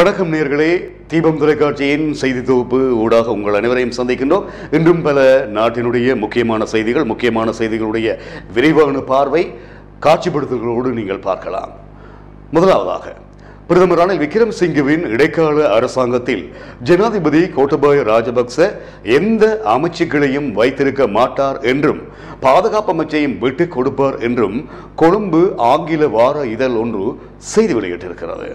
வணக்கம் நேர்களே தீபம் தொலைக்காட்சியின் செய்தி தொகுப்பு ஊடாக உங்கள் அனைவரையும் சந்திக்கின்றோம் இன்றும் பல நாட்டினுடைய முக்கியமான செய்திகள் முக்கியமான செய்திகளுடைய விரைவான பார்வை காட்சிப்படுத்தல்களோடு நீங்கள் பார்க்கலாம் முதலாவதாக பிரதமர் ரணில் விக்ரமசிங்கவின் இடைக்கால அரசாங்கத்தில் ஜனாதிபதி கோட்டபாய ராஜபக்ச எந்த அமைச்சுகளையும் வைத்திருக்க மாட்டார் என்றும் பாதுகாப்பு அமைச்சையும் விட்டுக் கொடுப்பார் என்றும் கொழும்பு ஆங்கில வார இதழ் ஒன்று செய்தி வெளியிட்டிருக்கிறது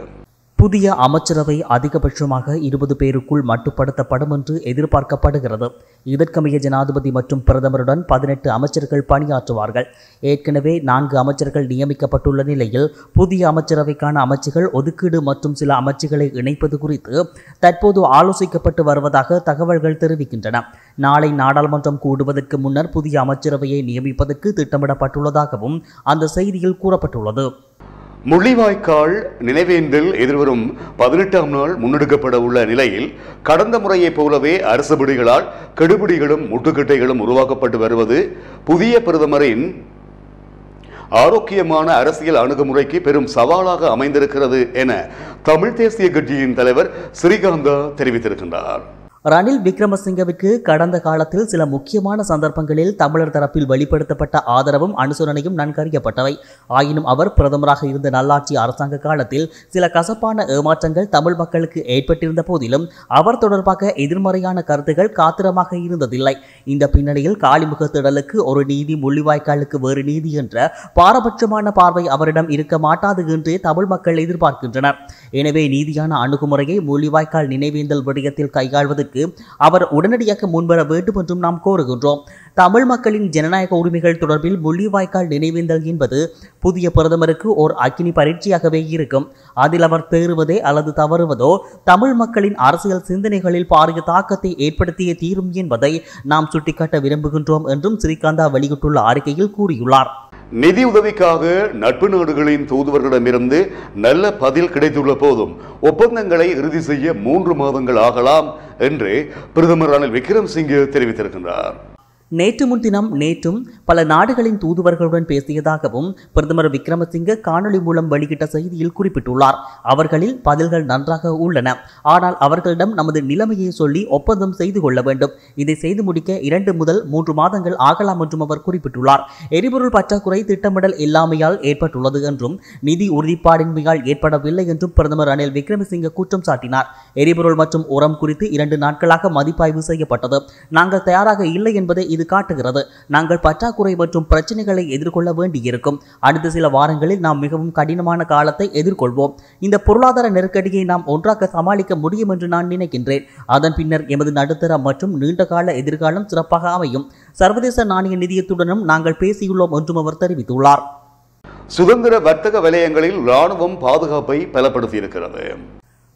புதிய அமைச்சரவை அதிகபட்சமாக இருபது பேருக்குள் மட்டுப்படுத்தப்படும் என்று எதிர்பார்க்கப்படுகிறது இதற்கமைய ஜனாதிபதி மற்றும் பிரதமருடன் பதினெட்டு அமைச்சர்கள் பணியாற்றுவார்கள் ஏற்கனவே நான்கு அமைச்சர்கள் நியமிக்கப்பட்டுள்ள நிலையில் புதிய அமைச்சரவைக்கான அமைச்சுகள் ஒதுக்கீடு மற்றும் சில அமைச்சுகளை இணைப்பது குறித்து தற்போது ஆலோசிக்கப்பட்டு வருவதாக தகவல்கள் தெரிவிக்கின்றன நாளை நாடாளுமன்றம் கூடுவதற்கு முன்னர் புதிய அமைச்சரவையை நியமிப்பதற்கு திட்டமிடப்பட்டுள்ளதாகவும் அந்த செய்தியில் கூறப்பட்டுள்ளது முள்ளிவாய்க்கால் நினைவேந்தில் எதிர்வரும் பதினெட்டாம் நாள் முன்னெடுக்கப்பட உள்ள நிலையில் கடந்த முறையைப் போலவே அரசு பிடிகளால் கெடுபிடிகளும் முட்டுக்கட்டைகளும் உருவாக்கப்பட்டு வருவது புதிய பிரதமரின் ஆரோக்கியமான அரசியல் அணுகுமுறைக்கு பெரும் சவாலாக அமைந்திருக்கிறது என தமிழ் தேசிய கட்சியின் தலைவர் ஸ்ரீகாந்தா தெரிவித்திருக்கின்றார் ரணில் விக்ரமசிங்கவுக்கு கடந்த காலத்தில் சில முக்கியமான சந்தர்ப்பங்களில் தமிழர் தரப்பில் வெளிப்படுத்தப்பட்ட ஆதரவும் அனுசரணையும் நன்கறியப்பட்டவை ஆயினும் அவர் பிரதமராக இருந்த நல்லாட்சி அரசாங்க காலத்தில் சில கசப்பான ஏமாற்றங்கள் தமிழ் மக்களுக்கு ஏற்பட்டிருந்த போதிலும் அவர் தொடர்பாக எதிர்மறையான கருத்துகள் காத்திரமாக இருந்ததில்லை இந்த பின்னணியில் காளிமுக திடலுக்கு ஒரு நீதி முள்ளிவாய்க்காலுக்கு வேறு நீதி என்ற பாரபட்சமான பார்வை அவரிடம் இருக்க மாட்டாது என்றே தமிழ் மக்கள் எதிர்பார்க்கின்றனர் எனவே நீதியான அணுகுமுறையை முள்ளிவாய்க்கால் நினைவேந்தல் விடயத்தில் கையாள்வதற்கு நடவடிக்கைக்கு அவர் உடனடியாக முன்வர வேண்டும் என்றும் நாம் கோருகின்றோம் தமிழ் மக்களின் ஜனநாயக உரிமைகள் தொடர்பில் முள்ளிவாய்க்கால் நினைவேந்தல் என்பது புதிய பிரதமருக்கு ஓர் அக்கினி பரீட்சையாகவே இருக்கும் அதில் அவர் தேறுவதே அல்லது தவறுவதோ தமிழ் மக்களின் அரசியல் சிந்தனைகளில் பாரிய தாக்கத்தை ஏற்படுத்திய தீரும் என்பதை நாம் சுட்டிக்காட்ட விரும்புகின்றோம் என்றும் ஸ்ரீகாந்தா வெளியிட்டுள்ள அறிக்கையில் கூறியுள்ளார் நிதி உதவிக்காக நட்பு நாடுகளின் தூதுவர்களிடமிருந்து நல்ல பதில் கிடைத்துள்ள போதும் ஒப்பந்தங்களை இறுதி செய்ய மூன்று மாதங்கள் ஆகலாம் என்று பிரதமர் ரணில் விக்ரம் சிங்கே தெரிவித்திருக்கின்றார் நேற்று முன்தினம் நேற்றும் பல நாடுகளின் தூதுவர்களுடன் பேசியதாகவும் பிரதமர் விக்ரமசிங்க காணொலி மூலம் வெளியிட்ட செய்தியில் குறிப்பிட்டுள்ளார் அவர்களில் பதில்கள் நன்றாக உள்ளன ஆனால் அவர்களிடம் நமது நிலைமையை சொல்லி ஒப்பந்தம் செய்து கொள்ள வேண்டும் இதை செய்து முடிக்க இரண்டு முதல் மூன்று மாதங்கள் ஆகலாம் என்றும் அவர் குறிப்பிட்டுள்ளார் எரிபொருள் பற்றாக்குறை திட்டமிடல் இல்லாமையால் ஏற்பட்டுள்ளது என்றும் நிதி உறுதிப்பாடின்மையால் ஏற்படவில்லை என்றும் பிரதமர் ரணில் விக்ரமசிங்க குற்றம் சாட்டினார் எரிபொருள் மற்றும் உரம் குறித்து இரண்டு நாட்களாக மதிப்பாய்வு செய்யப்பட்டது நாங்கள் தயாராக இல்லை என்பதை இது காட்டுகிறது நாங்கள் பற்றாக்குறை மற்றும் பிரச்சனைகளை எதிர்கொள்ள வேண்டியிருக்கும் அடுத்த சில வாரங்களில் நாம் மிகவும் கடினமான காலத்தை எதிர்கொள்வோம் இந்த பொருளாதார நெருக்கடியை நாம் ஒன்றாக சமாளிக்க முடியும் என்று நான் நினைக்கின்றேன் அதன் பின்னர் எமது நடுத்தர மற்றும் நீண்டகால எதிர்காலம் சிறப்பாக அமையும் சர்வதேச நாணய நிதியத்துடனும் நாங்கள் பேசியுள்ளோம் என்றும் அவர் தெரிவித்துள்ளார் சுதந்திர வர்த்தக வலயங்களில் இராணுவம் பாதுகாப்பை பலப்படுத்தியிருக்கிறது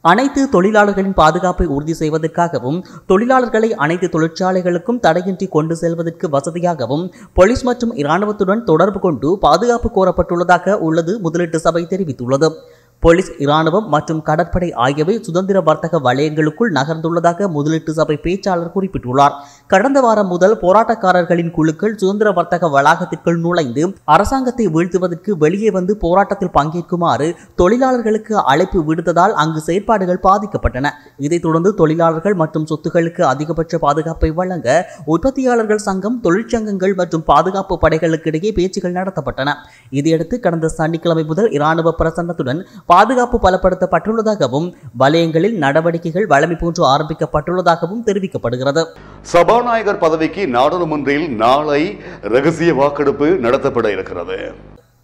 அனைத்து தொழிலாளர்களின் பாதுகாப்பை உறுதி செய்வதற்காகவும் தொழிலாளர்களை அனைத்து தொழிற்சாலைகளுக்கும் தடையின்றி கொண்டு செல்வதற்கு வசதியாகவும் போலீஸ் மற்றும் இராணுவத்துடன் தொடர்பு கொண்டு பாதுகாப்பு கோரப்பட்டுள்ளதாக உள்ளது முதலீட்டு சபை தெரிவித்துள்ளது போலீஸ் இராணுவம் மற்றும் கடற்படை ஆகியவை சுதந்திர வர்த்தக வலயங்களுக்குள் நகர்ந்துள்ளதாக முதலீட்டு சபை பேச்சாளர் குறிப்பிட்டுள்ளார் கடந்த வாரம் முதல் போராட்டக்காரர்களின் குழுக்கள் சுதந்திர வர்த்தக வளாகத்திற்குள் நுழைந்து அரசாங்கத்தை வீழ்த்துவதற்கு வெளியே வந்து போராட்டத்தில் பங்கேற்குமாறு தொழிலாளர்களுக்கு அழைப்பு விடுத்ததால் அங்கு செயற்பாடுகள் பாதிக்கப்பட்டன இதைத் தொடர்ந்து தொழிலாளர்கள் மற்றும் சொத்துகளுக்கு அதிகபட்ச பாதுகாப்பை வழங்க உற்பத்தியாளர்கள் சங்கம் தொழிற்சங்கங்கள் மற்றும் பாதுகாப்பு படைகளுக்கு இடையே பேச்சுகள் நடத்தப்பட்டன இதையடுத்து கடந்த சனிக்கிழமை முதல் இராணுவ பிரசன்னத்துடன் பாதுகாப்பு பலப்படுத்தப்பட்டுள்ளதாகவும் வலயங்களில் நடவடிக்கைகள் வளமை போன்று ஆரம்பிக்கப்பட்டுள்ளதாகவும் தெரிவிக்கப்படுகிறது சபாநாயகர் பதவிக்கு நாடாளுமன்றில் நாளை ரகசிய வாக்கெடுப்பு நடத்தப்பட இருக்கிறது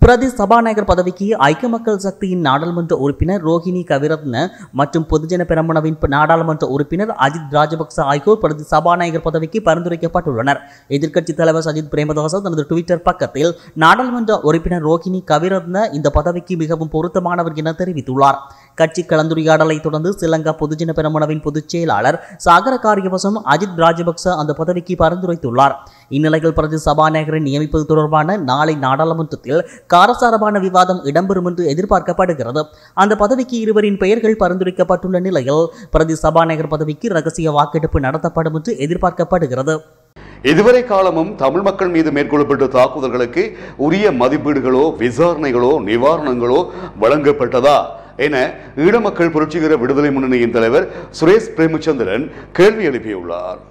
பிரதி சபாநாயகர் பதவிக்கு ஐக்கிய மக்கள் சக்தியின் நாடாளுமன்ற உறுப்பினர் ரோஹிணி கவிரத்ன மற்றும் பொதுஜன பெரம்பனவின் நாடாளுமன்ற உறுப்பினர் அஜித் ராஜபக்ச ஆகியோர் பிரதி சபாநாயகர் பதவிக்கு பரிந்துரைக்கப்பட்டுள்ளனர் எதிர்க்கட்சி தலைவர் சஜித் பிரேமதாசா தனது டுவிட்டர் பக்கத்தில் நாடாளுமன்ற உறுப்பினர் ரோஹிணி கவிரத்ன இந்த பதவிக்கு மிகவும் பொருத்தமானவர் என தெரிவித்துள்ளார் கட்சி கலந்துரையாடலை தொடர்ந்து சிலங்கா பொதுஜன பெரமுனவின் பொதுச் செயலாளர் சாகர காரியவசம் அஜித் ராஜபக்ச அந்த பதவிக்கு பரிந்துரைத்துள்ளார் இந்நிலையில் பிரதி சபாநாயகரை நியமிப்பது தொடர்பான நாளை நாடாளுமன்றத்தில் காரசாரமான விவாதம் இடம்பெறும் என்று எதிர்பார்க்கப்படுகிறது அந்த பதவிக்கு இருவரின் பெயர்கள் பரிந்துரைக்கப்பட்டுள்ள நிலையில் பிரதி சபாநாயகர் பதவிக்கு ரகசிய வாக்கெடுப்பு நடத்தப்படும் என்று எதிர்பார்க்கப்படுகிறது இதுவரை காலமும் தமிழ் மக்கள் மீது மேற்கொள்ளப்பட்ட தாக்குதல்களுக்கு உரிய மதிப்பீடுகளோ விசாரணைகளோ நிவாரணங்களோ வழங்கப்பட்டதா என மக்கள் புரட்சிகர விடுதலை முன்னணியின் தலைவர் சுரேஷ் பிரேமச்சந்திரன் கேள்வி எழுப்பியுள்ளார்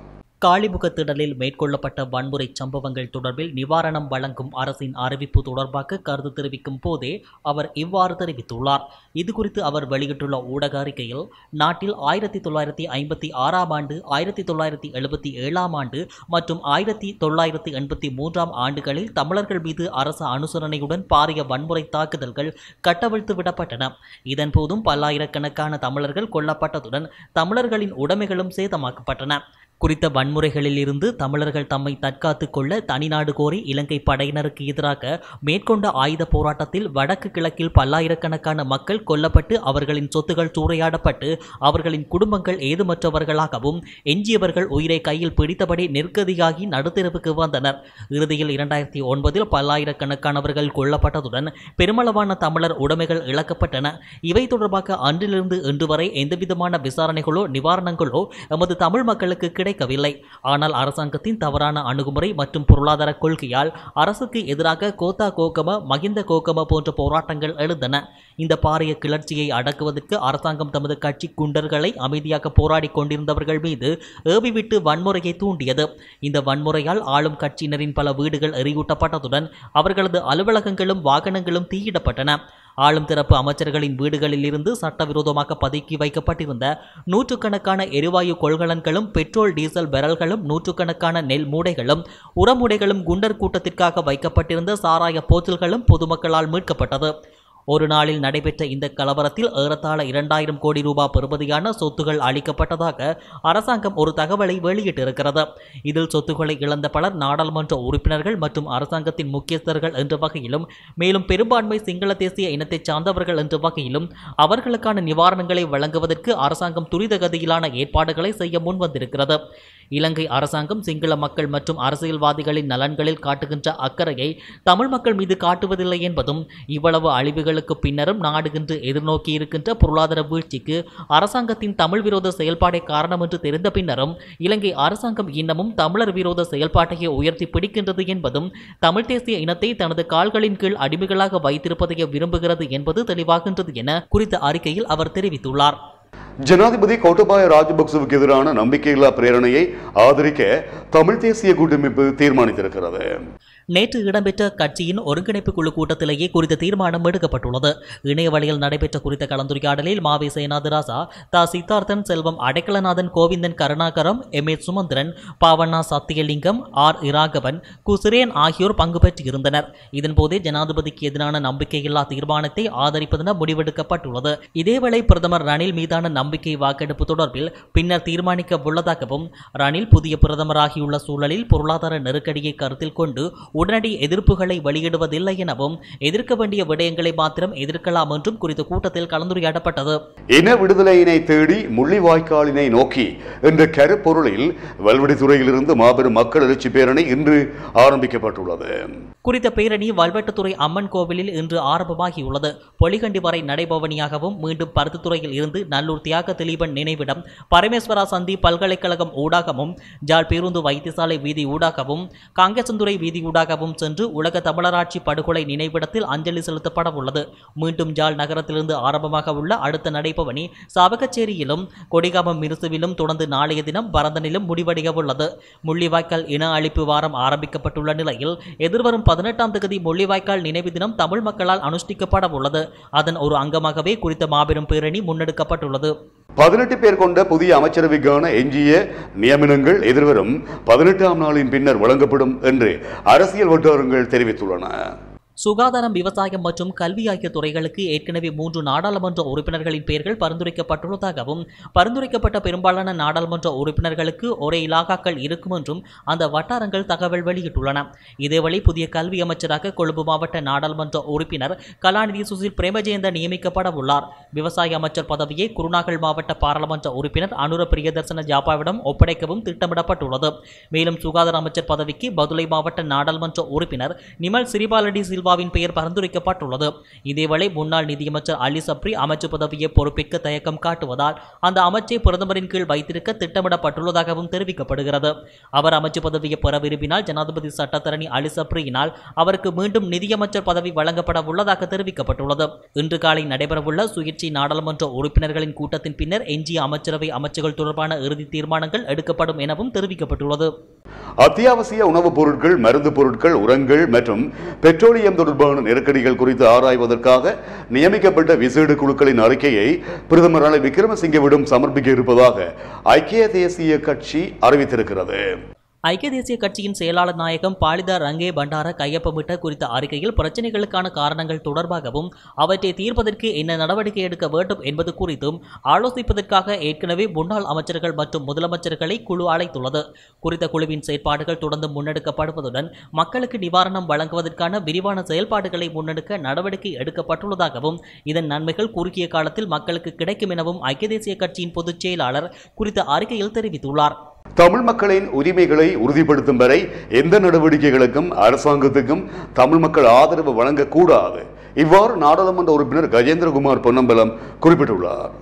காளிமுக திடலில் மேற்கொள்ளப்பட்ட வன்முறை சம்பவங்கள் தொடர்பில் நிவாரணம் வழங்கும் அரசின் அறிவிப்பு தொடர்பாக கருத்து தெரிவிக்கும் போதே அவர் இவ்வாறு தெரிவித்துள்ளார் இதுகுறித்து அவர் வெளியிட்டுள்ள ஊடக அறிக்கையில் நாட்டில் ஆயிரத்தி தொள்ளாயிரத்தி ஐம்பத்தி ஆறாம் ஆண்டு ஆயிரத்தி தொள்ளாயிரத்தி எழுபத்தி ஏழாம் ஆண்டு மற்றும் ஆயிரத்தி தொள்ளாயிரத்தி எண்பத்தி மூன்றாம் ஆண்டுகளில் தமிழர்கள் மீது அரசு அனுசரணையுடன் பாரிய வன்முறை தாக்குதல்கள் கட்டவிழ்த்து விடப்பட்டன இதன்போதும் பல்லாயிரக்கணக்கான தமிழர்கள் கொல்லப்பட்டதுடன் தமிழர்களின் உடைமைகளும் சேதமாக்கப்பட்டன குறித்த வன்முறைகளிலிருந்து தமிழர்கள் தம்மை தற்காத்துக் கொள்ள தனிநாடு கோரி இலங்கை படையினருக்கு எதிராக மேற்கொண்ட ஆயுத போராட்டத்தில் வடக்கு கிழக்கில் பல்லாயிரக்கணக்கான மக்கள் கொல்லப்பட்டு அவர்களின் சொத்துகள் சூறையாடப்பட்டு அவர்களின் குடும்பங்கள் ஏதுமற்றவர்களாகவும் எஞ்சியவர்கள் உயிரை கையில் பிடித்தபடி நெருக்கதியாகி நடுத்தரவுக்கு வந்தனர் இறுதியில் இரண்டாயிரத்தி ஒன்பதில் பல்லாயிரக்கணக்கானவர்கள் கொல்லப்பட்டதுடன் பெருமளவான தமிழர் உடைமைகள் இழக்கப்பட்டன இவை தொடர்பாக அன்றிலிருந்து இன்று வரை எந்தவிதமான விசாரணைகளோ நிவாரணங்களோ எமது தமிழ் மக்களுக்கு கிடை குறைக்கவில்லை ஆனால் அரசாங்கத்தின் தவறான அணுகுமுறை மற்றும் பொருளாதார கொள்கையால் அரசுக்கு எதிராக கோத்தா கோகம மகிந்த கோகம போன்ற போராட்டங்கள் எழுந்தன இந்த பாரிய கிளர்ச்சியை அடக்குவதற்கு அரசாங்கம் தமது கட்சி குண்டர்களை அமைதியாக போராடி கொண்டிருந்தவர்கள் மீது ஏவிவிட்டு வன்முறையை தூண்டியது இந்த வன்முறையால் ஆளும் கட்சியினரின் பல வீடுகள் எரியூட்டப்பட்டதுடன் அவர்களது அலுவலகங்களும் வாகனங்களும் தீயிடப்பட்டன ஆளும் தரப்பு அமைச்சர்களின் வீடுகளில் இருந்து சட்டவிரோதமாக பதுக்கி வைக்கப்பட்டிருந்த நூற்றுக்கணக்கான எரிவாயு கொள்கலன்களும் பெட்ரோல் டீசல் பெரல்களும் நூற்றுக்கணக்கான நெல் மூடைகளும் உரமுடைகளும் குண்டர் கூட்டத்திற்காக வைக்கப்பட்டிருந்த சாராய போச்சல்களும் பொதுமக்களால் மீட்கப்பட்டது ஒரு நாளில் நடைபெற்ற இந்த கலவரத்தில் ஏறத்தாழ இரண்டாயிரம் கோடி ரூபாய் பெறுபதியான சொத்துகள் அளிக்கப்பட்டதாக அரசாங்கம் ஒரு தகவலை வெளியிட்டிருக்கிறது இதில் சொத்துக்களை இழந்த பலர் நாடாளுமன்ற உறுப்பினர்கள் மற்றும் அரசாங்கத்தின் முக்கியஸ்தர்கள் என்ற வகையிலும் மேலும் பெரும்பான்மை சிங்கள தேசிய இனத்தைச் சார்ந்தவர்கள் என்ற வகையிலும் அவர்களுக்கான நிவாரணங்களை வழங்குவதற்கு அரசாங்கம் துரித கதியிலான ஏற்பாடுகளை செய்ய முன்வந்திருக்கிறது இலங்கை அரசாங்கம் சிங்கள மக்கள் மற்றும் அரசியல்வாதிகளின் நலன்களில் காட்டுகின்ற அக்கறையை தமிழ் மக்கள் மீது காட்டுவதில்லை என்பதும் இவ்வளவு அழிவுகளுக்கு பின்னரும் நாடு இன்று எதிர்நோக்கி இருக்கின்ற பொருளாதார வீழ்ச்சிக்கு அரசாங்கத்தின் தமிழ் விரோத செயல்பாடே காரணம் என்று தெரிந்த பின்னரும் இலங்கை அரசாங்கம் இன்னமும் தமிழர் விரோத செயல்பாட்டையே உயர்த்தி பிடிக்கின்றது என்பதும் தமிழ் தேசிய இனத்தை தனது கால்களின் கீழ் அடிமைகளாக வைத்திருப்பதையே விரும்புகிறது என்பது தெளிவாகின்றது என குறித்த அறிக்கையில் அவர் தெரிவித்துள்ளார் ஜனாதிபதி கோட்டபாய ராஜபக்சவுக்கு எதிரான நம்பிக்கையில்லா பிரேரணையை ஆதரிக்க தமிழ் தேசிய கூட்டமைப்பு தீர்மானித்திருக்கிறது நேற்று இடம்பெற்ற கட்சியின் ஒருங்கிணைப்பு குழு கூட்டத்திலேயே குறித்த தீர்மானம் எடுக்கப்பட்டுள்ளது இணையவழியில் நடைபெற்ற குறித்த கலந்துரையாடலில் மாவே ராசா தா சித்தார்த்தன் செல்வம் அடைக்கலநாதன் கோவிந்தன் கருணாகரம் எம் ஏ சுமந்திரன் பாவண்ணா சத்தியலிங்கம் ஆர் இராகவன் குசிரேன் ஆகியோர் பங்கு பெற்றிருந்தனர் இதன்போதே ஜனாதிபதிக்கு எதிரான நம்பிக்கையில்லா தீர்மானத்தை ஆதரிப்பதென முடிவெடுக்கப்பட்டுள்ளது இதேவேளை பிரதமர் ரணில் மீதான நம்பிக்கை வாக்கெடுப்பு தொடர்பில் பின்னர் தீர்மானிக்க உள்ளதாகவும் ரணில் புதிய பிரதமராகியுள்ள சூழலில் பொருளாதார நெருக்கடியை கருத்தில் கொண்டு உடனடி எதிர்ப்புகளை வெளியிடுவதில்லை எனவும் எதிர்க்க வேண்டிய விடயங்களை மாத்திரம் எதிர்க்கலாம் என்றும் குறித்த கூட்டத்தில் கலந்துரையாடப்பட்டது இன விடுதலையினை தேடி முள்ளிவாய்க்காலினை நோக்கி என்ற கருப்பொருளில் வல்வெடித்துறையிலிருந்து மாபெரும் மக்கள் எழுச்சி பேரணி இன்று ஆரம்பிக்கப்பட்டுள்ளது குறித்த பேரணி வல்வெட்டுத்துறை அம்மன் கோவிலில் இன்று ஆரம்பமாகியுள்ளது பொலிகண்டி வரை நடைபவனியாகவும் மீண்டும் பருத்துத்துறையில் இருந்து நல்லூர் தியாக திலீபன் நினைவிடம் பரமேஸ்வரா சந்தி பல்கலைக்கழகம் ஊடாகவும் ஜாழ் பேருந்து வைத்தியசாலை வீதி ஊடாகவும் காங்கேசந்துறை வீதி ஊடாக ஊடாகவும் சென்று உலக தமிழராட்சி படுகொலை நினைவிடத்தில் அஞ்சலி செலுத்தப்பட உள்ளது மீண்டும் ஜால் நகரத்திலிருந்து ஆரம்பமாக உள்ள அடுத்த நடைபவனி சாவகச்சேரியிலும் கொடிகாமம் மிருசுவிலும் தொடர்ந்து நாளைய தினம் பரந்தனிலும் முடிவடைய உள்ளது முள்ளிவாய்க்கால் இன அழிப்பு வாரம் ஆரம்பிக்கப்பட்டுள்ள நிலையில் எதிர்வரும் பதினெட்டாம் தேதி முள்ளிவாய்க்கால் நினைவு தினம் தமிழ் மக்களால் அனுஷ்டிக்கப்பட உள்ளது அதன் ஒரு அங்கமாகவே குறித்த மாபெரும் பேரணி முன்னெடுக்கப்பட்டுள்ளது பதினெட்டு பேர் கொண்ட புதிய அமைச்சரவைக்கான எஞ்சிய நியமனங்கள் எதிர்வரும் பதினெட்டாம் நாளின் பின்னர் வழங்கப்படும் என்று அரசியல் வட்டாரங்கள் தெரிவித்துள்ளன சுகாதாரம் விவசாயம் மற்றும் கல்வி ஆகிய துறைகளுக்கு ஏற்கனவே மூன்று நாடாளுமன்ற உறுப்பினர்களின் பெயர்கள் பரிந்துரைக்கப்பட்டுள்ளதாகவும் பரிந்துரைக்கப்பட்ட பெரும்பாலான நாடாளுமன்ற உறுப்பினர்களுக்கு ஒரே இலாகாக்கள் இருக்கும் என்றும் அந்த வட்டாரங்கள் தகவல் வெளியிட்டுள்ளன இதேவழி புதிய கல்வி அமைச்சராக கொழும்பு மாவட்ட நாடாளுமன்ற உறுப்பினர் கலாநிதி சுசில் பிரேமஜயந்த நியமிக்கப்பட உள்ளார் விவசாய அமைச்சர் பதவியை குருநாகல் மாவட்ட பாராளுமன்ற உறுப்பினர் அனுர பிரியதர்சன ஜாபாவிடம் ஒப்படைக்கவும் திட்டமிடப்பட்டுள்ளது மேலும் சுகாதார அமைச்சர் பதவிக்கு பதுளை மாவட்ட நாடாளுமன்ற உறுப்பினர் நிமல் சிறிபாலடி சில் சில்வாவின் பெயர் பரிந்துரைக்கப்பட்டுள்ளது இதேவேளை முன்னாள் நிதியமைச்சர் அலி சப்ரி அமைச்சு பதவியை பொறுப்பிக்க தயக்கம் காட்டுவதால் அந்த அமைச்சை பிரதமரின் கீழ் வைத்திருக்க திட்டமிடப்பட்டுள்ளதாகவும் தெரிவிக்கப்படுகிறது அவர் அமைச்சு பதவியை பெற விரும்பினால் ஜனாதிபதி சட்டத்தரணி அலி சப்ரியினால் அவருக்கு மீண்டும் நிதியமைச்சர் பதவி வழங்கப்பட உள்ளதாக தெரிவிக்கப்பட்டுள்ளது இன்று காலை நடைபெறவுள்ள சுயேட்சை நாடாளுமன்ற உறுப்பினர்களின் கூட்டத்தின் பின்னர் எஞ்சிய அமைச்சரவை அமைச்சர்கள் தொடர்பான இறுதி தீர்மானங்கள் எடுக்கப்படும் எனவும் தெரிவிக்கப்பட்டுள்ளது அத்தியாவசிய உணவுப் பொருட்கள் மருந்து பொருட்கள் உரங்கள் மற்றும் பெட்ரோலியம் விடயம் தொடர்பான நெருக்கடிகள் குறித்து ஆராய்வதற்காக நியமிக்கப்பட்ட விசேட குழுக்களின் அறிக்கையை பிரதமர் ரணில் விக்ரமசிங்கவிடம் சமர்ப்பிக்க இருப்பதாக ஐக்கிய தேசிய கட்சி அறிவித்திருக்கிறது ஐக்கிய தேசிய கட்சியின் செயலாளர் நாயகம் பாலிதா ரங்கே பண்டார கையொப்பமிட்ட குறித்த அறிக்கையில் பிரச்சனைகளுக்கான காரணங்கள் தொடர்பாகவும் அவற்றை தீர்ப்பதற்கு என்ன நடவடிக்கை எடுக்க வேண்டும் என்பது குறித்தும் ஆலோசிப்பதற்காக ஏற்கனவே முன்னாள் அமைச்சர்கள் மற்றும் முதலமைச்சர்களை குழு அழைத்துள்ளது குறித்த குழுவின் செயற்பாடுகள் தொடர்ந்து முன்னெடுக்கப்படுவதுடன் மக்களுக்கு நிவாரணம் வழங்குவதற்கான விரிவான செயல்பாடுகளை முன்னெடுக்க நடவடிக்கை எடுக்கப்பட்டுள்ளதாகவும் இதன் நன்மைகள் குறுகிய காலத்தில் மக்களுக்கு கிடைக்கும் எனவும் ஐக்கிய தேசிய கட்சியின் பொதுச் செயலாளர் குறித்த அறிக்கையில் தெரிவித்துள்ளார் தமிழ் மக்களின் உரிமைகளை உறுதிப்படுத்தும் வரை எந்த நடவடிக்கைகளுக்கும் அரசாங்கத்துக்கும் தமிழ் மக்கள் ஆதரவு வழங்கக்கூடாது இவ்வாறு நாடாளுமன்ற உறுப்பினர் கஜேந்திரகுமார் பொன்னம்பலம் குறிப்பிட்டுள்ளார்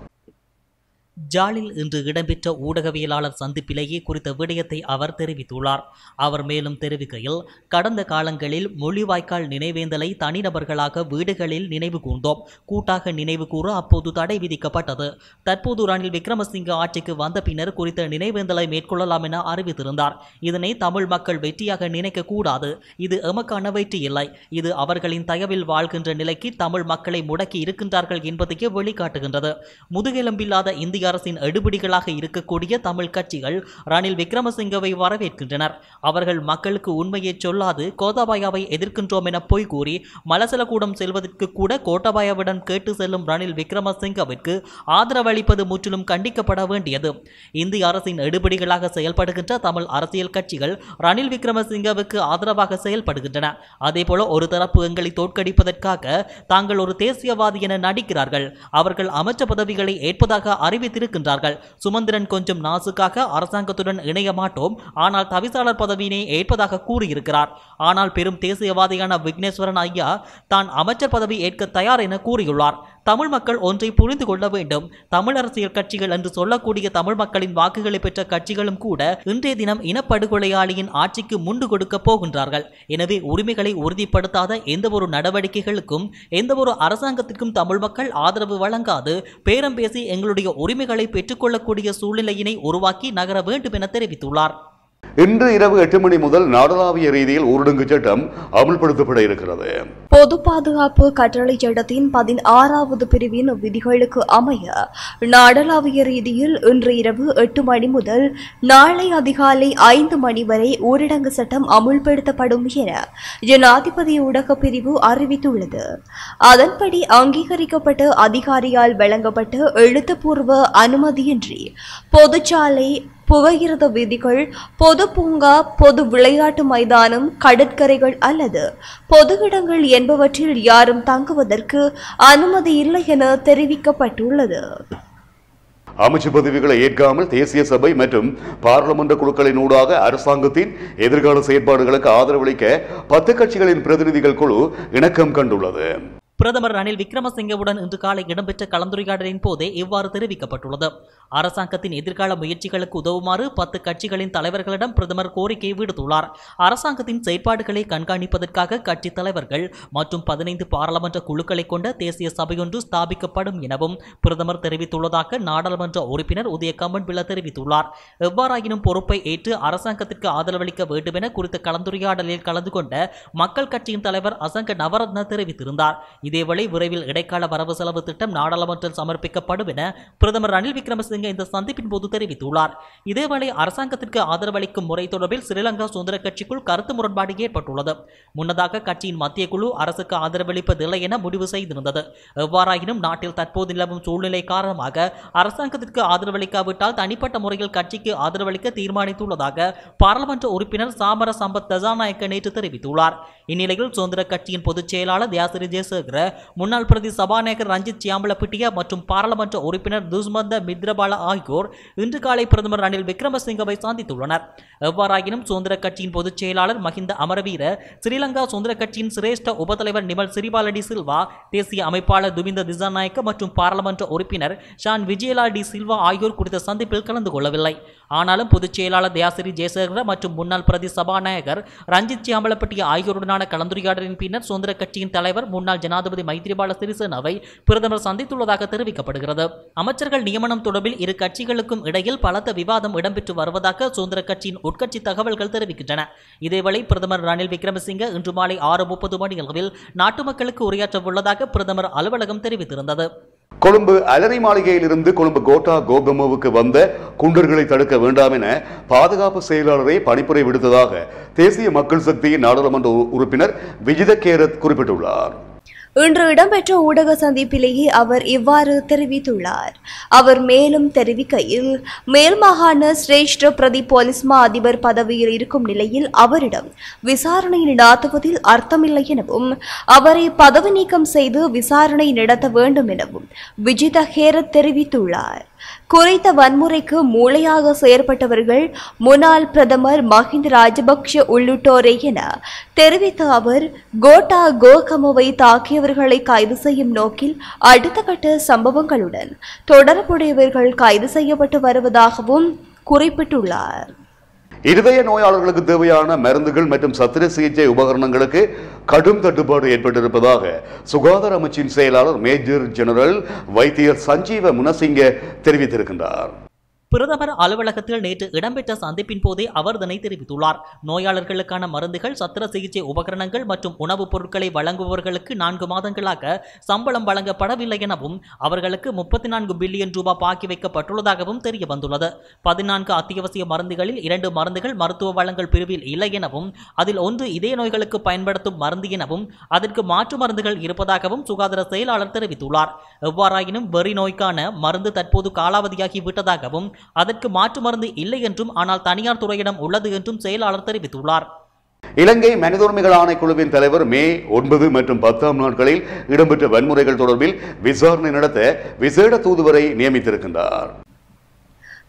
ஜாலில் இன்று இடம்பெற்ற ஊடகவியலாளர் சந்திப்பிலேயே குறித்த விடயத்தை அவர் தெரிவித்துள்ளார் அவர் மேலும் தெரிவிக்கையில் கடந்த காலங்களில் மொழிவாய்க்கால் நினைவேந்தலை தனிநபர்களாக வீடுகளில் நினைவு கூர்ந்தோம் கூட்டாக நினைவு கூற அப்போது தடை விதிக்கப்பட்டது தற்போது ரணில் விக்ரமசிங்க ஆட்சிக்கு வந்த பின்னர் குறித்த நினைவேந்தலை மேற்கொள்ளலாம் என அறிவித்திருந்தார் இதனை தமிழ் மக்கள் வெற்றியாக நினைக்க கூடாது இது எமக்கான வெற்றி இல்லை இது அவர்களின் தயவில் வாழ்கின்ற நிலைக்கு தமிழ் மக்களை முடக்கி இருக்கின்றார்கள் என்பதையே வெளிக்காட்டுகின்றது முதுகெலும்பில்லாத இந்திய அரசு அரசின் அடுபிடிகளாக இருக்கக்கூடிய தமிழ் கட்சிகள் ரணில் விக்ரமசிங்கவை வரவேற்கின்றனர் அவர்கள் மக்களுக்கு உண்மையை சொல்லாது கோத்தாபாயாவை எதிர்க்கின்றோம் என பொய் கூறி மலசல கூடம் செல்வதற்கு கூட கோட்டபாயாவிடம் கேட்டு செல்லும் ரணில் விக்ரமசிங்கவிற்கு ஆதரவளிப்பது முற்றிலும் கண்டிக்கப்பட வேண்டியது இந்திய அரசின் எடுபிடிகளாக செயல்படுகின்ற தமிழ் அரசியல் கட்சிகள் ரணில் விக்ரமசிங்கவுக்கு ஆதரவாக செயல்படுகின்றன அதேபோல ஒரு தரப்பு எங்களை தோற்கடிப்பதற்காக தாங்கள் ஒரு தேசியவாதி என நடிக்கிறார்கள் அவர்கள் அமைச்ச பதவிகளை ஏற்பதாக அறிவித்திருக்கிறார்கள் இருக்கின்றார்கள் சுமந்திரன் கொஞ்சம் நாசுக்காக அரசாங்கத்துடன் இணைய மாட்டோம் ஆனால் தவிசாளர் பதவியினை ஏற்பதாக கூறியிருக்கிறார் ஆனால் பெரும் தேசியவாதியான விக்னேஸ்வரன் ஐயா தான் அமைச்சர் பதவி ஏற்க தயார் என கூறியுள்ளார் தமிழ் மக்கள் ஒன்றை புரிந்து கொள்ள வேண்டும் தமிழ் அரசியல் கட்சிகள் என்று சொல்லக்கூடிய தமிழ் மக்களின் வாக்குகளை பெற்ற கட்சிகளும் கூட இன்றைய தினம் இனப்படுகொலையாளியின் ஆட்சிக்கு முண்டு கொடுக்க போகின்றார்கள் எனவே உரிமைகளை உறுதிப்படுத்தாத எந்த ஒரு நடவடிக்கைகளுக்கும் எந்த ஒரு அரசாங்கத்திற்கும் தமிழ் மக்கள் ஆதரவு வழங்காது பேரம் பேசி எங்களுடைய உரிமைகளை பெற்றுக்கொள்ளக்கூடிய சூழ்நிலையினை உருவாக்கி நகர வேண்டும் என தெரிவித்துள்ளார் இன்று இரவு எட்டு மணி முதல் நாடளாவிய ரீதியில் ஊரடங்கு சட்டம் அமல்படுத்தப்பட இருக்கிறது பொது பாதுகாப்பு கட்டளை சட்டத்தின் பதினாறாவது பிரிவின் விதிகளுக்கு அமைய நாடளாவிய ரீதியில் இன்று இரவு எட்டு மணி முதல் நாளை அதிகாலை ஐந்து மணி வரை ஊரடங்கு சட்டம் அமுல்படுத்தப்படும் என ஜனாதிபதி ஊடக பிரிவு அறிவித்துள்ளது அதன்படி அங்கீகரிக்கப்பட்ட அதிகாரியால் வழங்கப்பட்ட எழுத்துப்பூர்வ அனுமதியின்றி பொதுச்சாலை புகையிரத விதிகள் பொது பூங்கா பொது விளையாட்டு மைதானம் கடற்கரைகள் அல்லது பொது இடங்கள் என்பவற்றில் யாரும் தங்குவதற்கு அனுமதி இல்லை என தெரிவிக்கப்பட்டுள்ளது அமைச்சு பதவிகளை ஏற்காமல் தேசிய சபை மற்றும் பாராளுமன்ற குழுக்களினூடாக அரசாங்கத்தின் எதிர்கால செயற்பாடுகளுக்கு ஆதரவளிக்க பத்து கட்சிகளின் பிரதிநிதிகள் குழு இணக்கம் கண்டுள்ளது பிரதமர் ரணில் விக்ரமசிங்கவுடன் இன்று காலை இடம்பெற்ற கலந்துரையாடலின் போதே இவ்வாறு தெரிவிக்கப்பட்டுள்ளது அரசாங்கத்தின் எதிர்கால முயற்சிகளுக்கு உதவுமாறு பத்து கட்சிகளின் தலைவர்களிடம் பிரதமர் கோரிக்கை விடுத்துள்ளார் அரசாங்கத்தின் செயற்பாடுகளை கண்காணிப்பதற்காக கட்சித் தலைவர்கள் மற்றும் பதினைந்து பாராளுமன்ற குழுக்களை கொண்ட தேசிய சபையொன்று ஸ்தாபிக்கப்படும் எனவும் பிரதமர் தெரிவித்துள்ளதாக நாடாளுமன்ற உறுப்பினர் உதய பிள்ள தெரிவித்துள்ளார் எவ்வாறாயினும் பொறுப்பை ஏற்று அரசாங்கத்திற்கு ஆதரவளிக்க வேண்டும் என குறித்த கலந்துரையாடலில் கலந்து கொண்ட மக்கள் கட்சியின் தலைவர் அசங்க நவரத்ன தெரிவித்திருந்தார் இதேவேளை விரைவில் இடைக்கால வரவு செலவு திட்டம் நாடாளுமன்றம் சமர்ப்பிக்கப்படும் என பிரதமர் ரணில் விக்ரமசிங்க இந்த சந்திப்பின் போது தெரிவித்துள்ளார் இதேவேளை அரசாங்கத்திற்கு ஆதரவளிக்கும் முறை தொடர்பில் ஸ்ரீலங்கா சுதந்திர கட்சிக்குள் கருத்து முரண்பாடு ஏற்பட்டுள்ளது முன்னதாக கட்சியின் மத்திய குழு அரசுக்கு ஆதரவளிப்பதில்லை என முடிவு செய்திருந்தது எவ்வாறாயினும் நாட்டில் தற்போது நிலவும் சூழ்நிலை காரணமாக அரசாங்கத்திற்கு ஆதரவளிக்காவிட்டால் தனிப்பட்ட முறையில் கட்சிக்கு ஆதரவளிக்க தீர்மானித்துள்ளதாக பாராளுமன்ற உறுப்பினர் சாமர சம்பத் தசாநாயக்க நேற்று தெரிவித்துள்ளார் இந்நிலையில் சுதந்திர கட்சியின் பொதுச் செயலாளர் தியாசிரி ஜெயசேகர் இருக்கிற முன்னாள் பிரதி சபாநாயகர் ரஞ்சித் சியாம்பலப்பிட்டிய மற்றும் பாராளுமன்ற உறுப்பினர் துஷ்மந்த மித்ரபால ஆகியோர் இன்று காலை பிரதமர் ரணில் விக்ரமசிங்கவை சந்தித்துள்ளனர் எவ்வாறாயினும் சுதந்திர கட்சியின் பொதுச் செயலாளர் மஹிந்த அமரவீர ஸ்ரீலங்கா சுதந்திர கட்சியின் சிரேஷ்ட உபத்தலைவர் நிமல் சிறிபாலடி சில்வா தேசிய அமைப்பாளர் துமிந்த திசாநாயக்க மற்றும் பாராளுமன்ற உறுப்பினர் ஷான் விஜயலா டி சில்வா ஆகியோர் குறித்த சந்திப்பில் கலந்து கொள்ளவில்லை ஆனாலும் பொதுச் செயலாளர் தயாசிரி ஜெயசேகர மற்றும் முன்னாள் பிரதி சபாநாயகர் ரஞ்சித் சியாம்பலப்பட்டி ஆகியோருடனான கலந்துரையாடலின் பின்னர் சுதந்திர கட்சியின் தலைவர் முன்னாள் ஜனாதிபதி ஜனாதிபதி மைத்ரிபால சிறிசேனவை பிரதமர் சந்தித்துள்ளதாக தெரிவிக்கப்படுகிறது அமைச்சர்கள் நியமனம் தொடர்பில் இரு கட்சிகளுக்கும் இடையில் பலத்த விவாதம் இடம்பெற்று வருவதாக சுதந்திர கட்சியின் உட்கட்சி தகவல்கள் தெரிவிக்கின்றன இதேவேளை பிரதமர் ரணில் விக்ரமசிங்க இன்று மாலை ஆறு முப்பது மணி அளவில் நாட்டு மக்களுக்கு உரையாற்ற உள்ளதாக பிரதமர் அலுவலகம் தெரிவித்திருந்தது கொழும்பு அலரி மாளிகையில் இருந்து கொழும்பு கோட்டா கோபமுவுக்கு வந்த குண்டர்களை தடுக்க வேண்டாம் என பாதுகாப்பு செயலாளரை பணிப்புரை விடுத்ததாக தேசிய மக்கள் சக்தியின் நாடாளுமன்ற உறுப்பினர் விஜித கேரத் குறிப்பிட்டுள்ளார் இன்று இடம்பெற்ற ஊடக சந்திப்பிலேயே அவர் இவ்வாறு தெரிவித்துள்ளார் அவர் மேலும் தெரிவிக்கையில் மேல் மாகாண சிரேஷ்ட பிரதி போலிஸ்மா மா அதிபர் பதவியில் இருக்கும் நிலையில் அவரிடம் விசாரணை நடாத்துவதில் அர்த்தமில்லை எனவும் அவரை பதவி நீக்கம் செய்து விசாரணை நடத்த வேண்டும் எனவும் விஜித ஹேரத் தெரிவித்துள்ளார் குறித்த வன்முறைக்கு மூளையாக செயற்பட்டவர்கள் முன்னாள் பிரதமர் மஹிந்த ராஜபக்ஷ உள்ளிட்டோரே என தெரிவித்த அவர் கோட்டா கோகமவை தாக்கியவர்களை கைது செய்யும் நோக்கில் அடுத்த கட்ட சம்பவங்களுடன் தொடர்புடையவர்கள் கைது செய்யப்பட்டு வருவதாகவும் குறிப்பிட்டுள்ளார் இருதய நோயாளர்களுக்கு தேவையான மருந்துகள் மற்றும் சத்திர சிகிச்சை உபகரணங்களுக்கு கடும் தட்டுப்பாடு ஏற்பட்டிருப்பதாக சுகாதார அமைச்சின் செயலாளர் மேஜர் ஜெனரல் வைத்தியர் சஞ்சீவ முனசிங்க தெரிவித்திருக்கின்றார் பிரதமர் அலுவலகத்தில் நேற்று இடம்பெற்ற சந்திப்பின் போதே அவர் இதனை தெரிவித்துள்ளார் நோயாளர்களுக்கான மருந்துகள் சத்திர சிகிச்சை உபகரணங்கள் மற்றும் உணவுப் பொருட்களை வழங்குபவர்களுக்கு நான்கு மாதங்களாக சம்பளம் வழங்கப்படவில்லை எனவும் அவர்களுக்கு முப்பத்தி நான்கு பில்லியன் ரூபாய் பாக்கி வைக்கப்பட்டுள்ளதாகவும் தெரிய வந்துள்ளது பதினான்கு அத்தியாவசிய மருந்துகளில் இரண்டு மருந்துகள் மருத்துவ வளங்கள் பிரிவில் இல்லை எனவும் அதில் ஒன்று இதய நோய்களுக்கு பயன்படுத்தும் மருந்து எனவும் அதற்கு மாற்று மருந்துகள் இருப்பதாகவும் சுகாதார செயலாளர் தெரிவித்துள்ளார் எவ்வாறாயினும் வெறி நோய்க்கான மருந்து தற்போது காலாவதியாகி விட்டதாகவும் அதற்கு மாற்று மருந்து இல்லை என்றும் ஆனால் தனியார் துறையிடம் உள்ளது என்றும் செயலாளர் தெரிவித்துள்ளார் இலங்கை மனித உரிமைகள் ஆணைக்குழுவின் தலைவர் மே ஒன்பது மற்றும் பத்தாம் நாட்களில் இடம்பெற்ற வன்முறைகள் தொடர்பில் விசாரணை நடத்த விசேட தூதுவரை நியமித்திருக்கின்றார்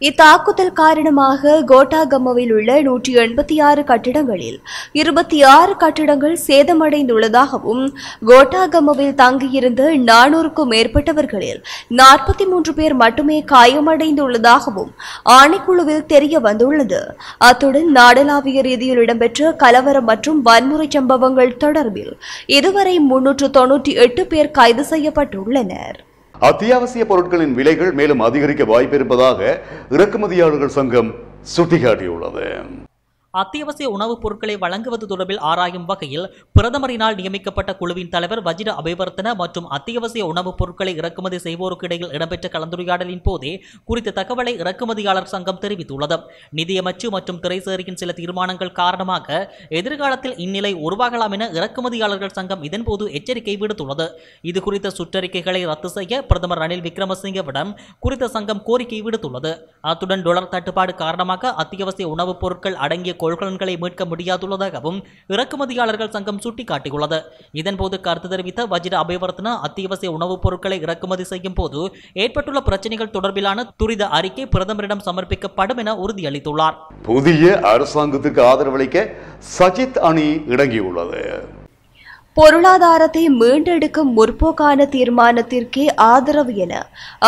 இத்தாக்குதல் காரணமாக கோட்டாகம்மவில் உள்ள நூற்றி எண்பத்தி ஆறு கட்டிடங்களில் இருபத்தி ஆறு கட்டிடங்கள் சேதமடைந்துள்ளதாகவும் கோட்டாகம்மவில் தங்கியிருந்த நானூறுக்கும் மேற்பட்டவர்களில் நாற்பத்தி மூன்று பேர் மட்டுமே காயமடைந்துள்ளதாகவும் ஆணைக்குழுவில் தெரிய வந்துள்ளது அத்துடன் நாடளாவிய ரீதியில் இடம்பெற்ற கலவரம் மற்றும் வன்முறை சம்பவங்கள் தொடர்பில் இதுவரை முன்னூற்று தொன்னூற்றி எட்டு பேர் கைது செய்யப்பட்டுள்ளனர் அத்தியாவசிய பொருட்களின் விலைகள் மேலும் அதிகரிக்க வாய்ப்பு இருப்பதாக இறக்குமதியாளர்கள் சங்கம் சுட்டிக்காட்டியுள்ளது அத்தியாவசிய உணவுப் பொருட்களை வழங்குவது தொடர்பில் ஆராயும் வகையில் பிரதமரினால் நியமிக்கப்பட்ட குழுவின் தலைவர் வஜிர அபிவர்த்தன மற்றும் அத்தியாவசிய உணவுப் பொருட்களை இறக்குமதி செய்வோருக்கு இடையில் இடம்பெற்ற கலந்துரையாடலின் போதே குறித்த தகவலை இறக்குமதியாளர் சங்கம் தெரிவித்துள்ளது நிதியமைச்சு மற்றும் திரைசேரியின் சில தீர்மானங்கள் காரணமாக எதிர்காலத்தில் இந்நிலை உருவாகலாம் என இறக்குமதியாளர்கள் சங்கம் இதன்போது எச்சரிக்கை விடுத்துள்ளது இது குறித்த சுற்றறிக்கைகளை ரத்து செய்ய பிரதமர் ரணில் விக்ரமசிங்கவிடம் குறித்த சங்கம் கோரிக்கை விடுத்துள்ளது அத்துடன் டொலர் தட்டுப்பாடு காரணமாக அத்தியாவசிய உணவுப் பொருட்கள் அடங்கிய கொள்கலன்களை மீட்க முடியாதுள்ளதாகவும் இறக்குமதியாளர்கள் சங்கம் சுட்டிக்காட்டியுள்ளது இதன்போது கருத்து தெரிவித்த வஜ்ர அபிவர்த்தனா அத்தியாவசிய உணவுப் பொருட்களை இறக்குமதி செய்யும் போது ஏற்பட்டுள்ள பிரச்சனைகள் தொடர்பிலான துரித அறிக்கை பிரதமரிடம் சமர்ப்பிக்கப்படும் என உறுதியளித்துள்ளார் புதிய அரசாங்கத்துக்கு ஆதரவளிக்க சஜித் அணி இணங்கியுள்ளது பொருளாதாரத்தை மீண்டெடுக்கும் முற்போக்கான தீர்மானத்திற்கே ஆதரவு என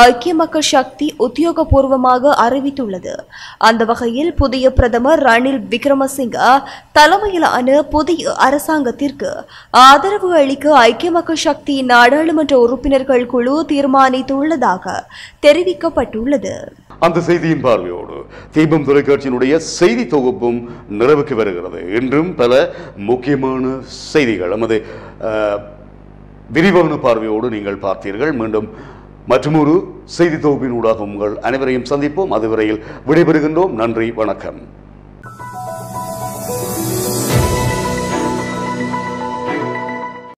ஐக்கிய மக்கள் சக்தி உத்தியோகபூர்வமாக அறிவித்துள்ளது அந்த வகையில் புதிய பிரதமர் ரணில் விக்ரமசிங்க தலைமையிலான புதிய அரசாங்கத்திற்கு ஆதரவு அளிக்க ஐக்கிய மக்கள் சக்தி நாடாளுமன்ற உறுப்பினர்கள் குழு தீர்மானித்துள்ளதாக தெரிவிக்கப்பட்டுள்ளது அந்த செய்தியின் பார்வையோடு தீபம் தொலைக்காட்சியினுடைய செய்தி தொகுப்பும் நிறைவுக்கு வருகிறது இன்றும் பல முக்கியமான செய்திகள் நமது விரிவான பார்வையோடு நீங்கள் பார்த்தீர்கள் மீண்டும் மற்றொரு செய்தி ஊடாக உங்கள் அனைவரையும் சந்திப்போம் அதுவரையில் விடைபெறுகின்றோம் நன்றி வணக்கம்